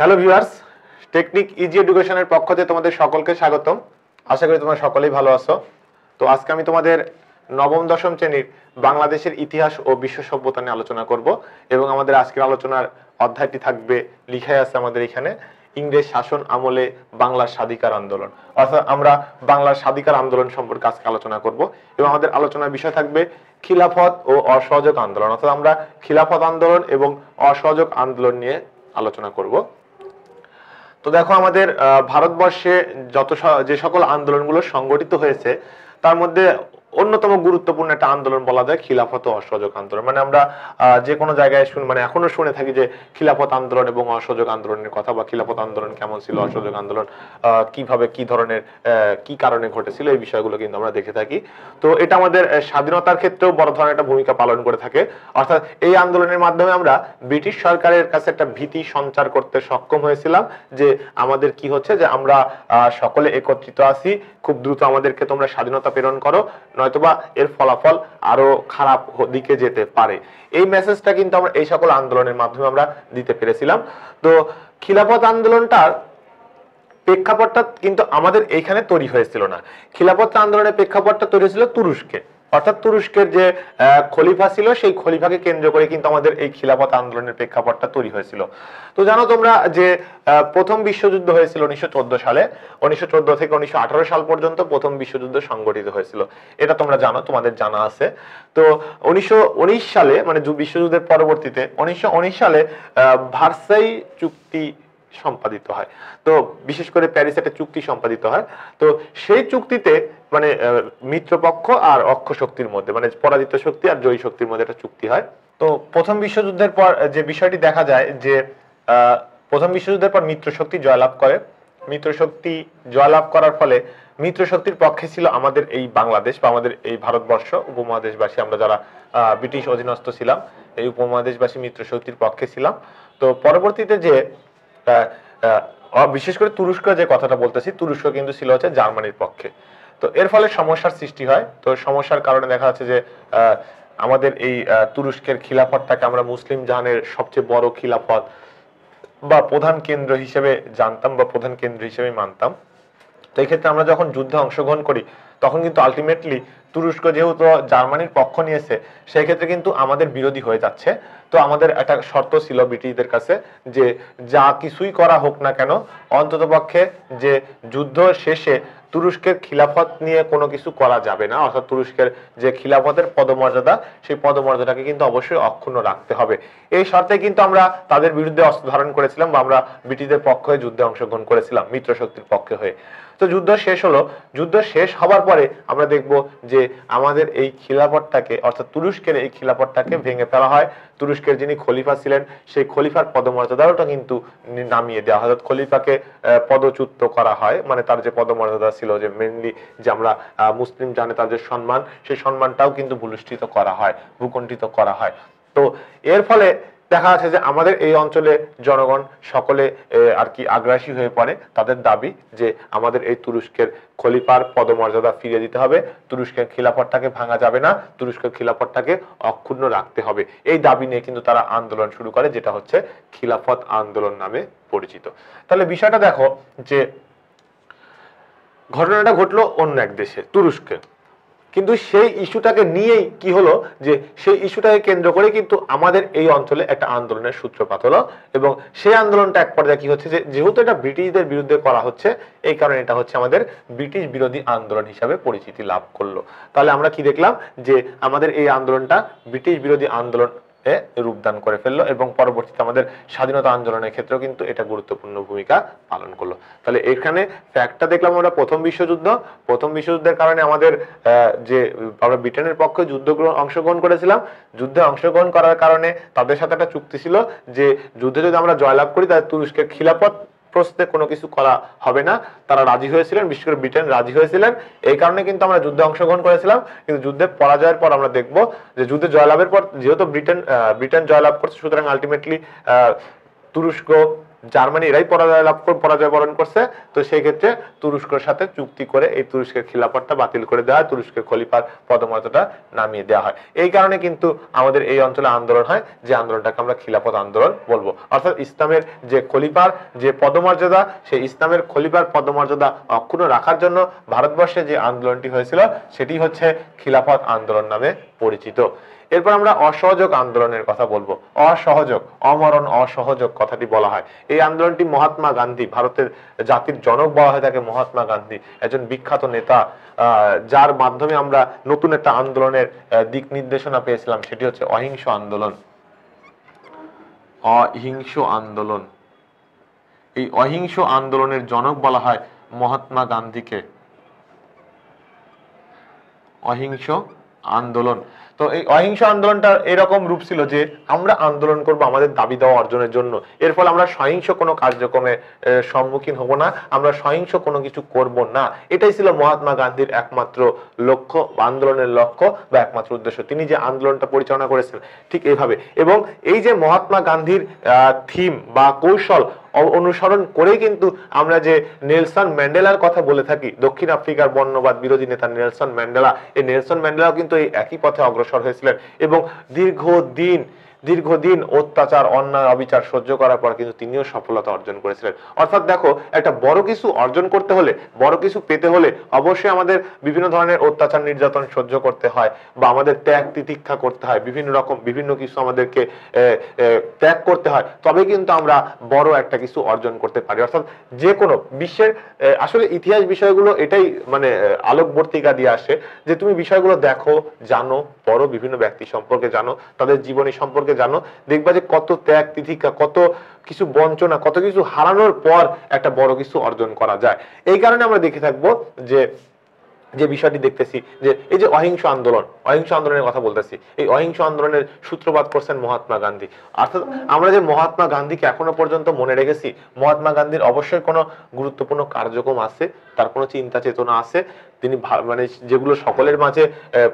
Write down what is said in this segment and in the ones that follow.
hello viewers technique easy এডুকেশনের পক্ষ থেকে তোমাদের সকলকে স্বাগতম আশা করি তোমরা সকলেই ভালো আছো তো আজকে আমি তোমাদের নবম দশম শ্রেণীর বাংলাদেশের ইতিহাস ও বিশ্ব সভ্যতা নিয়ে আলোচনা করব এবং আমাদের আজকের আলোচনার অধ্যায়টি থাকবে লিখাই আছে আমাদের এখানে ইংরেজ শাসন আমলে বাংলার স্বাধিকার আন্দোলন অর্থাৎ আমরা বাংলার স্বাধিকার আন্দোলন সম্পর্কে আজকে আলোচনা করব এবং আমাদের আলোচনার বিষয় থাকবে খিলাফত ও অসহযোগ আন্দোলন অর্থাৎ আমরা খিলাফত আন্দোলন এবং অসহযোগ আন্দোলন নিয়ে আলোচনা করব তো দেখো আমাদের ভারতবর্ষে যত যে সকল আন্দোলনগুলো সংগঠিত হয়েছে তার মধ্যে অন্যতম গুরুত্বপূর্ণ একটা আন্দোলন বলা যায় খিলাফত ও অসহযোগ আন্দোলন মানে আমরা যে কোনো জায়গায় শুন মানে এখনো শুনে থাকি যে খিলাফত আন্দোলন এবং অসহযোগ আন্দোলনের কথা বা খিলাফত আন্দোলন কেমন ছিল অসহযোগ আন্দোলন কিভাবে কি ধরনের কি কারণে ঘটেছিল এই বিষয়গুলো কিন্তু আমরা দেখে থাকি তো এটা আমাদের স্বাধীনতার ক্ষেত্রেও বড় ধরনের একটা ভূমিকা পালন করে থাকে অর্থাৎ এই আন্দোলনের মাধ্যমে আমরা ব্রিটিশ সরকারের কাছে একটা ভীতি সঞ্চার করতে সক্ষম হয়েছিলাম যে আমাদের কি হচ্ছে যে আমরা সকলে একত্রিত আছি খুব দ্রুত আমাদেরকে তোমরা স্বাধীনতা প্রেরণ করো নয়তোবা এর ফলাফল আরো খারাপ দিকে যেতে পারে এই মেসেজটা কিন্তু আমরা এই সকল আন্দোলনের মাধ্যমে আমরা দিতে পেরেছিলাম তো খিলাফত আন্দোলনটার প্রেক্ষাপটটা কিন্তু আমাদের এইখানে তৈরি হয়েছিল না খিলাফত আন্দোলনের প্রেক্ষাপটটা তৈরি হয়েছিল তুরস্কে অর্থাৎ তুরস্কের যে খলিফা ছিল সেই খলিফাকে কেন্দ্র করে কিন্তু আমাদের এই খিলাফত আন্দোলনের প্রেক্ষাপটটা তৈরি হয়েছিল তো জানো তোমরা যে প্রথম বিশ্বযুদ্ধ হয়েছিল উনিশশো সালে উনিশশো থেকে উনিশশো সাল পর্যন্ত প্রথম বিশ্বযুদ্ধ সংগঠিত হয়েছিল এটা তোমরা জানো তোমাদের জানা আছে তো উনিশশো সালে মানে বিশ্বযুদ্ধের পরবর্তীতে উনিশশো সালে ভার্সাই চুক্তি সম্পাদিত হয় তো বিশেষ করে প্যারিস একটা চুক্তি সম্পাদিত হয় তো সেই চুক্তিতে মানে মিত্রপক্ষ আর অক্ষ শক্তির মধ্যে মানে পরাজিত শক্তি আর জয়ী শক্তির মধ্যে একটা চুক্তি হয় তো প্রথম বিশ্বযুদ্ধের পর যে বিষয়টি দেখা যায় যে প্রথম বিশ্বযুদ্ধের পর মিত্র শক্তি জয়লাভ করে মিত্র শক্তি জয়লাভ করার ফলে মিত্র শক্তির পক্ষে ছিল আমাদের এই বাংলাদেশ বা আমাদের এই ভারতবর্ষ উপমহাদেশবাসী আমরা যারা ব্রিটিশ অধীনস্থ ছিলাম এই উপমহাদেশবাসী মিত্র শক্তির পক্ষে ছিলাম তো পরবর্তীতে যে বিশেষ করে তুরস্ক যে কথাটা বলতেছি তুরস্ক কিন্তু ছিল হচ্ছে জার্মানির পক্ষে তো এর ফলে সমস্যার সৃষ্টি হয় তো সমস্যার কারণে দেখা যাচ্ছে যে আমাদের এই তুরস্কের খিলাফতটাকে আমরা মুসলিম জাহানের সবচেয়ে বড় খিলাফত বা প্রধান কেন্দ্র হিসেবে জানতাম বা প্রধান কেন্দ্র হিসেবে মানতাম তো এই ক্ষেত্রে আমরা যখন যুদ্ধে অংশগ্রহণ করি তখন কিন্তু আলটিমেটলি তুরস্ক যেহেতু জার্মানির পক্ষ নিয়েছে সেই ক্ষেত্রে কিন্তু আমাদের বিরোধী হয়ে যাচ্ছে তো আমাদের একটা শর্ত ছিল ব্রিটিশদের কাছে যে যা কিছুই করা হোক না কেন অন্ততপক্ষে যে যুদ্ধ শেষে তুরস্কের খিলাফত নিয়ে কোনো কিছু করা যাবে না অর্থাৎ তুরস্কের যে খিলাফতের পদমর্যাদা সেই পদমর্যাদাকে কিন্তু অবশ্যই অক্ষুণ্ণ রাখতে হবে এই শর্তে কিন্তু আমরা তাদের বিরুদ্ধে অস্ত্র ধারণ করেছিলাম বা আমরা ব্রিটিশদের পক্ষে যুদ্ধে অংশগ্রহণ করেছিলাম মিত্র শক্তির পক্ষে হয়ে তো যুদ্ধ শেষ হলো যুদ্ধ শেষ হবার পরে আমরা দেখব যে আমাদের এই খিলাফতটাকে অর্থাৎ তুরস্কের এই খিলাফতটাকে ভেঙে ফেলা হয় তুরস্কের যিনি খলিফা ছিলেন সেই খলিফার পদমর্যাদাটা কিন্তু নামিয়ে দেওয়া হজরত খলিফাকে পদচ্যুত করা হয় মানে তার যে পদমর্যাদা ছিল যে মেনলি যে আমরা মুসলিম জানে তার যে সম্মান সেই সম্মানটাও কিন্তু ভুলুষ্ঠিত করা হয় ভূকণ্ঠিত করা হয় তো এর ফলে দেখা যাচ্ছে যে আমাদের এই অঞ্চলে জনগণ সকলে আর কি আগ্রাসী হয়ে পড়ে তাদের দাবি যে আমাদের এই তুরস্কের খলিফার পদমর্যাদা ফিরে দিতে হবে তুরস্কের খিলাফতটাকে ভাঙা যাবে না তুরস্কের খিলাফতটাকে অক্ষুণ্ণ রাখতে হবে এই দাবি নিয়ে কিন্তু তারা আন্দোলন শুরু করে যেটা হচ্ছে খিলাফত আন্দোলন নামে পরিচিত তাহলে বিষয়টা দেখো যে ঘটনাটা ঘটলো অন্য এক দেশে তুরস্কে কিন্তু সেই ইস্যুটাকে নিয়েই কি হলো যে সেই ইস্যুটাকে কেন্দ্র করে কিন্তু আমাদের এই অঞ্চলে একটা আন্দোলনের সূত্রপাত হলো এবং সেই আন্দোলনটা এক পর্যায়ে কি হচ্ছে যে যেহেতু এটা ব্রিটিশদের বিরুদ্ধে করা হচ্ছে এই কারণে এটা হচ্ছে আমাদের ব্রিটিশ বিরোধী আন্দোলন হিসাবে পরিচিতি লাভ করলো তাহলে আমরা কি দেখলাম যে আমাদের এই আন্দোলনটা ব্রিটিশ বিরোধী আন্দোলন রূপদান করে ফেললো এবং পরবর্তীতে আমাদের স্বাধীনতা আন্দোলনের ক্ষেত্রেও কিন্তু এটা গুরুত্বপূর্ণ ভূমিকা পালন করলো তাহলে এখানে ফ্যাক্টটা দেখলাম আমরা প্রথম বিশ্বযুদ্ধ প্রথম বিশ্বযুদ্ধের কারণে আমাদের যে আমরা ব্রিটেনের পক্ষে যুদ্ধ অংশগ্রহণ করেছিলাম যুদ্ধে অংশগ্রহণ করার কারণে তাদের সাথে একটা চুক্তি ছিল যে যুদ্ধে যদি আমরা জয়লাভ করি তাহলে তুরস্কের খিলাফত প্রশ্নে কোনো কিছু করা হবে না তারা রাজি হয়েছিলেন বিশেষ করে ব্রিটেন রাজি হয়েছিলেন এই কারণে কিন্তু আমরা যুদ্ধে অংশগ্রহণ করেছিলাম কিন্তু যুদ্ধে পরাজয়ের পর আমরা দেখব যে যুদ্ধে জয়লাভের পর যেহেতু ব্রিটেন ব্রিটেন জয়লাভ করছে সুতরাং আলটিমেটলি তুরস্ক জার্মানি এরাই পরাজয় লাভ পরাজয় বরণ করছে তো সেই ক্ষেত্রে তুরস্কের সাথে চুক্তি করে এই তুরস্কের খিলাফতটা বাতিল করে দেওয়া হয় তুরস্কের খলিফার পদমর্যাদাটা নামিয়ে দেওয়া হয় এই কারণে কিন্তু আমাদের এই অঞ্চলে আন্দোলন হয় যে আন্দোলনটাকে আমরা খিলাফত আন্দোলন বলবো অর্থাৎ ইসলামের যে খলিফার যে পদমর্যাদা সেই ইসলামের খলিফার পদমর্যাদা অক্ষুণ্ণ রাখার জন্য ভারতবর্ষে যে আন্দোলনটি হয়েছিল সেটি হচ্ছে খিলাফত আন্দোলন নামে পরিচিত এরপর আমরা অসহযোগ আন্দোলনের কথা বলবো অসহযোগ অমরণ অসহযোগ কথাটি বলা হয় এই আন্দোলনটি মহাত্মা গান্ধী ভারতের জাতির জনক বলা হয় তাকে মহাত্মা গান্ধী একজন বিখ্যাত নেতা যার মাধ্যমে আমরা নতুন একটা আন্দোলনের দিক নির্দেশনা পেয়েছিলাম সেটি হচ্ছে অহিংস আন্দোলন অহিংস আন্দোলন এই অহিংস আন্দোলনের জনক বলা হয় মহাত্মা গান্ধীকে অহিংস আন্দোলন তো এই অহিংসা আন্দোলনটা এরকম রূপ ছিল যে আমরা আন্দোলন করব আমাদের দাবি দেওয়া অর্জনের জন্য এর ফলে আমরা সহিংস কোনো কার্যক্রমে সম্মুখীন হব না আমরা সহিংস কোনো কিছু করব না এটাই ছিল মহাত্মা গান্ধীর একমাত্র লক্ষ্য আন্দোলনের লক্ষ্য বা একমাত্র উদ্দেশ্য তিনি যে আন্দোলনটা পরিচালনা করেছেন ঠিক এইভাবে এবং এই যে মহাত্মা গান্ধীর থিম বা কৌশল অনুসরণ করে কিন্তু আমরা যে নেলসন ম্যান্ডেলার কথা বলে থাকি দক্ষিণ আফ্রিকার বর্ণবাদ বিরোধী নেতা নেলসন ম্যান্ডেলা এই নেলসন ম্যান্ডেলাও কিন্তু এই একই পথে অগ্রসর অগ্রসর হয়েছিলেন এবং দীর্ঘদিন দীর্ঘদিন অত্যাচার অন্যায় অবিচার সহ্য করার পর কিন্তু তিনিও সফলতা অর্জন করেছিলেন অর্থাৎ দেখো একটা বড় কিছু অর্জন করতে হলে বড় কিছু পেতে হলে অবশ্যই আমাদের বিভিন্ন ধরনের অত্যাচার নির্যাতন সহ্য করতে হয় বা আমাদের ত্যাগ তিতিক্ষা করতে হয় বিভিন্ন রকম বিভিন্ন কিছু আমাদেরকে ত্যাগ করতে হয় তবে কিন্তু আমরা বড় একটা কিছু অর্জন করতে পারি অর্থাৎ যে কোনো বিশ্বের আসলে ইতিহাস বিষয়গুলো এটাই মানে আলোকবর্তিকা দিয়ে আসে যে তুমি বিষয়গুলো দেখো জানো পড়ো বিভিন্ন ব্যক্তি সম্পর্কে জানো তাদের জীবনী সম্পর্কে সম্পর্কে জানো দেখবা যে কত ত্যাগ তিথিকা কত কিছু বঞ্চনা কত কিছু হারানোর পর একটা বড় কিছু অর্জন করা যায় এই কারণে আমরা দেখে থাকব যে যে বিষয়টি দেখতেছি যে এই যে অহিংস আন্দোলন অহিংস আন্দোলনের কথা বলতেছি এই অহিংস আন্দোলনের সূত্রপাত করছেন মহাত্মা গান্ধী অর্থাৎ আমরা যে মহাত্মা গান্ধীকে এখনো পর্যন্ত মনে রেখেছি মহাত্মা গান্ধীর অবশ্যই কোনো গুরুত্বপূর্ণ কার্যক্রম আছে তার কোনো চিন্তা চেতনা আছে তিনি মানে যেগুলো সকলের মাঝে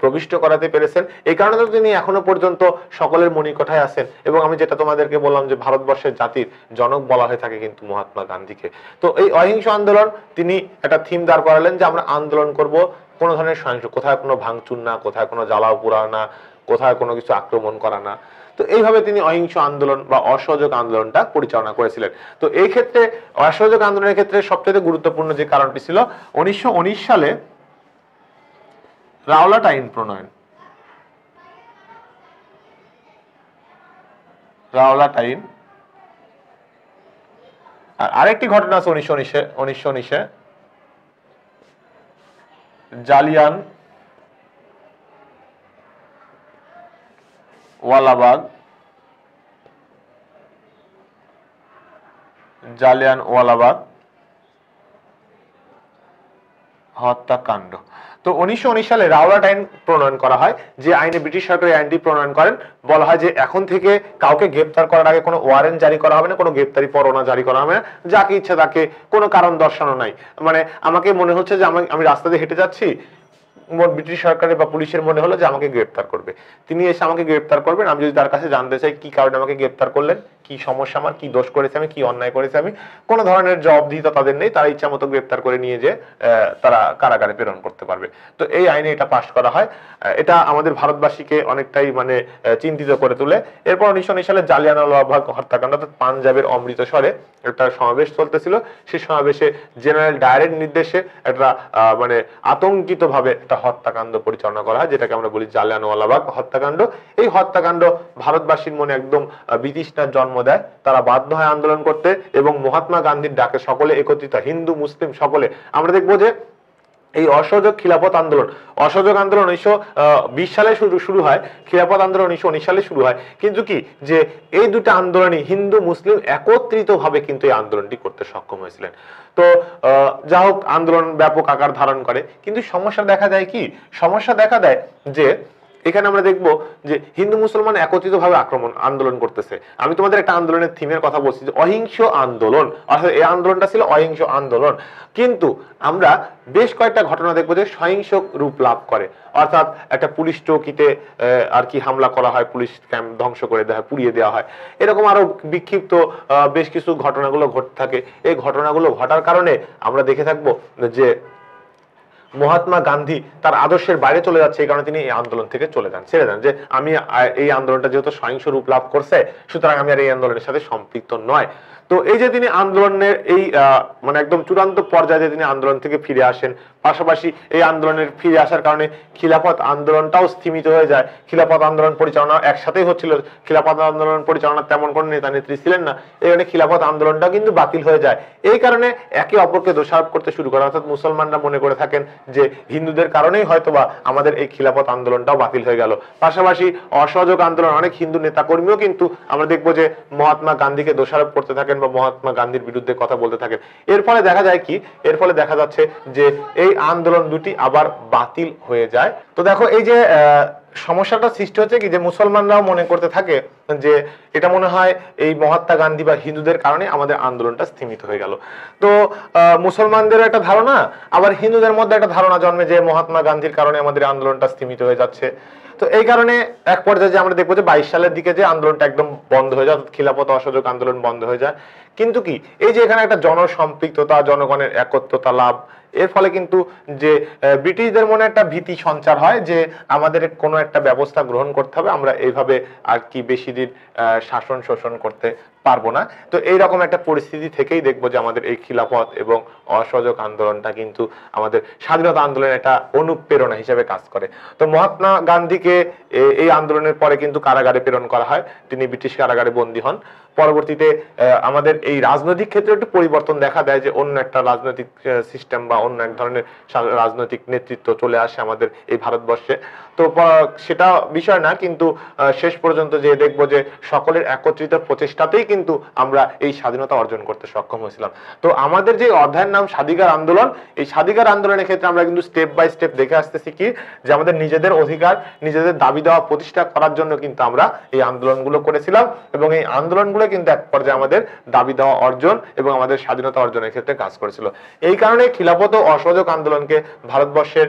প্রবিষ্ট করাতে পেরেছেন এই কারণে তো তিনি এখনো পর্যন্ত সকলের মণিকোঠায় আছেন এবং আমি যেটা তোমাদেরকে বললাম যে ভারতবর্ষের জাতির জনক বলা হয়ে থাকে কিন্তু মহাত্মা গান্ধীকে তো এই অহিংস আন্দোলন তিনি একটা থিম দাঁড় করালেন যে আমরা আন্দোলন করব কোনো ধরনের সহিংস কোথায় কোনো ভাঙচুর না কোথায় কোনো জ্বালাও পোড়া না কোথায় কোনো কিছু আক্রমণ করা না তো এইভাবে তিনি অহিংস আন্দোলন বা অসহযোগ আন্দোলনটা পরিচালনা করেছিলেন তো এই ক্ষেত্রে অসহযোগ আন্দোলনের ক্ষেত্রে সবচেয়ে গুরুত্বপূর্ণ যে কারণটি ছিল উনিশশো সালে আইন প্রণয়ন রাওলাটাইন আর আরেকটি ঘটনা আছে উনিশশো উনিশে উনিশশো উনিশে জালিয়ান ওয়ালাবাগ জালিয়ান ওয়ালাবাগ হত্যাকাণ্ড তো উনিশশো সালে রাওলাট আইন প্রণয়ন করা হয় যে আইনে ব্রিটিশ সরকার এই আইনটি প্রণয়ন করেন বলা হয় যে এখন থেকে কাউকে গ্রেপ্তার করার আগে কোনো ওয়ারেন্ট জারি করা হবে না কোনো গ্রেপ্তারি পরোনা জারি করা হবে না যাকে ইচ্ছা তাকে কোনো কারণ দর্শানো নাই মানে আমাকে মনে হচ্ছে যে আমি রাস্তা দিয়ে হেঁটে যাচ্ছি ব্রিটিশ সরকারের বা পুলিশের মনে হলো যে আমাকে গ্রেপ্তার করবে তিনি এসে আমাকে গ্রেপ্তার করবেন আমি যদি তার কাছে জানতে চাই কি কারণে আমাকে গ্রেপ্তার করলেন কি সমস্যা আমার কি দোষ করেছে আমি কি অন্যায় করেছে আমি কোনো ধরনের জবাবদিহিতা তাদের নেই তারা ইচ্ছা মতো গ্রেপ্তার করে নিয়ে যে তারা কারাগারে প্রেরণ করতে পারবে তো এই আইনে এটা পাশ করা হয় এটা আমাদের ভারতবাসীকে অনেকটাই মানে চিন্তিত করে তুলে এরপর উনিশশো উনিশ সালে জালিয়ানওয়ালাবাগ হত্যাকাণ্ড অর্থাৎ পাঞ্জাবের অমৃতসরে একটা সমাবেশ চলতেছিল সেই সমাবেশে জেনারেল ডায়ারের নির্দেশে একটা মানে আতঙ্কিত ভাবে একটা হত্যাকাণ্ড পরিচালনা করা হয় যেটাকে আমরা বলি জালিয়ানওয়ালাবাগ হত্যাকাণ্ড এই হত্যাকাণ্ড ভারতবাসীর মনে একদম বিতৃষ্ণার জন্ম জন্ম দেয় তারা বাধ্য হয় আন্দোলন করতে এবং মহাত্মা গান্ধীর ডাকে সকলে একত্রিত হিন্দু মুসলিম সকলে আমরা দেখবো যে এই অসহযোগ খিলাফত আন্দোলন অসহযোগ আন্দোলন উনিশশো বিশ সালে শুরু শুরু হয় খিলাফত আন্দোলন উনিশশো উনিশ সালে শুরু হয় কিন্তু কি যে এই দুটা আন্দোলনই হিন্দু মুসলিম একত্রিতভাবে কিন্তু এই আন্দোলনটি করতে সক্ষম হয়েছিলেন তো যা হোক আন্দোলন ব্যাপক আকার ধারণ করে কিন্তু সমস্যা দেখা যায় কি সমস্যা দেখা দেয় যে এখানে আমরা দেখব যে হিন্দু মুসলমান একত্রিতভাবে আক্রমণ আন্দোলন করতেছে আমি তোমাদের একটা আন্দোলনের থিমের কথা বলছি যে অহিংস আন্দোলন অর্থাৎ এই আন্দোলনটা ছিল অহিংস আন্দোলন কিন্তু আমরা বেশ কয়েকটা ঘটনা দেখবো যে সহিংস রূপ লাভ করে অর্থাৎ একটা পুলিশ চৌকিতে আর কি হামলা করা হয় পুলিশ ক্যাম্প ধ্বংস করে দেওয়া হয় পুড়িয়ে দেওয়া হয় এরকম আরো বিক্ষিপ্ত বেশ কিছু ঘটনাগুলো ঘটতে থাকে এই ঘটনাগুলো ঘটার কারণে আমরা দেখে থাকবো যে মহাত্মা গান্ধী তার আদর্শের বাইরে চলে যাচ্ছে এই কারণে তিনি এই আন্দোলন থেকে চলে যান ছেড়ে দেন যে আমি এই আন্দোলনটা যেহেতু সহিংস রূপ লাভ করছে সুতরাং আমি আর এই আন্দোলনের সাথে সম্পৃক্ত নয় তো এই যে তিনি আন্দোলনের এই মানে একদম চূড়ান্ত পর্যায়ে তিনি আন্দোলন থেকে ফিরে আসেন পাশাপাশি এই আন্দোলনের ফিরে আসার কারণে খিলাফত আন্দোলনটাও স্থিমিত হয়ে যায় খিলাফত আন্দোলন পরিচালনা একসাথেই হচ্ছিল খিলাফত আন্দোলন পরিচালনা তেমন কোনো নেতা নেত্রী ছিলেন না এই কারণে খিলাফত আন্দোলনটা কিন্তু বাতিল হয়ে যায় এই কারণে একে অপরকে দোষারোপ করতে শুরু করে অর্থাৎ মুসলমানরা মনে করে থাকেন যে হিন্দুদের কারণেই হয়তোবা আমাদের এই খিলাফত আন্দোলনটাও বাতিল হয়ে গেল পাশাপাশি অসহযোগ আন্দোলন অনেক হিন্দু নেতাকর্মীও কিন্তু আমরা দেখবো যে মহাত্মা গান্ধীকে দোষারোপ করতে থাকে থাকেন বা মহাত্মা গান্ধীর বিরুদ্ধে কথা বলতে থাকেন এর ফলে দেখা যায় কি এর ফলে দেখা যাচ্ছে যে এই আন্দোলন দুটি আবার বাতিল হয়ে যায় তো দেখো এই যে সমস্যাটা সৃষ্টি হচ্ছে কি যে মুসলমানরাও মনে করতে থাকে যে এটা মনে হয় এই মহাত্মা গান্ধী বা হিন্দুদের কারণে আমাদের আন্দোলনটা স্থিমিত হয়ে গেল তো মুসলমানদেরও একটা ধারণা আবার হিন্দুদের মধ্যে একটা ধারণা জন্মে যে মহাত্মা গান্ধীর কারণে আমাদের আন্দোলনটা স্থিমিত হয়ে যাচ্ছে তো এই কারণে এক পর্যায়ে যে আমরা দেখবো যে বাইশ সালের দিকে যে আন্দোলনটা একদম বন্ধ হয়ে যায় খিলাপত খিলাফত অসহযোগ আন্দোলন বন্ধ হয়ে যায় কিন্তু কি এই যে এখানে একটা জনসম্পৃক্ততা জনগণের একত্রতা লাভ এর ফলে কিন্তু যে ব্রিটিশদের মনে একটা ভীতি সঞ্চার হয় যে আমাদের কোনো একটা ব্যবস্থা গ্রহণ করতে হবে আমরা এইভাবে আর কি বেশি দিন শাসন শোষণ করতে পারবো না তো এইরকম একটা পরিস্থিতি থেকেই দেখবো যে আমাদের এই খিলাফত এবং অসহযোগ আন্দোলনটা কিন্তু আমাদের স্বাধীনতা আন্দোলনের একটা অনুপ্রেরণা হিসেবে কাজ করে তো মহাত্মা গান্ধীকে এই আন্দোলনের পরে কিন্তু কারাগারে প্রেরণ করা হয় তিনি ব্রিটিশ কারাগারে বন্দী হন পরবর্তীতে আমাদের এই রাজনৈতিক ক্ষেত্রে একটু পরিবর্তন দেখা দেয় যে অন্য একটা রাজনৈতিক সিস্টেম বা অন্য এক ধরনের রাজনৈতিক নেতৃত্ব চলে আসে আমাদের এই ভারতবর্ষে তো সেটা বিষয় না কিন্তু শেষ পর্যন্ত যে দেখব যে সকলের একত্রিত প্রচেষ্টাতেই কিন্তু আমরা এই স্বাধীনতা অর্জন করতে সক্ষম হয়েছিলাম তো আমাদের যে অধ্যায়ের নাম স্বাধিকার আন্দোলন এই স্বাধিকার আন্দোলনের ক্ষেত্রে আমরা কিন্তু স্টেপ বাই স্টেপ দেখে আসতেছি কি যে আমাদের নিজেদের অধিকার নিজেদের দাবি দেওয়া প্রতিষ্ঠা করার জন্য কিন্তু আমরা এই আন্দোলনগুলো করেছিলাম এবং এই আন্দোলনগুলো সংগঠনগুলো কিন্তু এক পর্যায়ে আমাদের দাবি দেওয়া অর্জন এবং আমাদের স্বাধীনতা অর্জনের ক্ষেত্রে কাজ করেছিল এই কারণে খিলাফত ও অসহযোগ আন্দোলনকে ভারতবর্ষের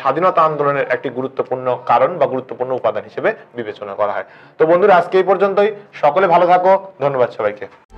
স্বাধীনতা আন্দোলনের একটি গুরুত্বপূর্ণ কারণ বা গুরুত্বপূর্ণ উপাদান হিসেবে বিবেচনা করা হয় তো বন্ধুরা আজকে এই পর্যন্তই সকলে ভালো থাকো ধন্যবাদ সবাইকে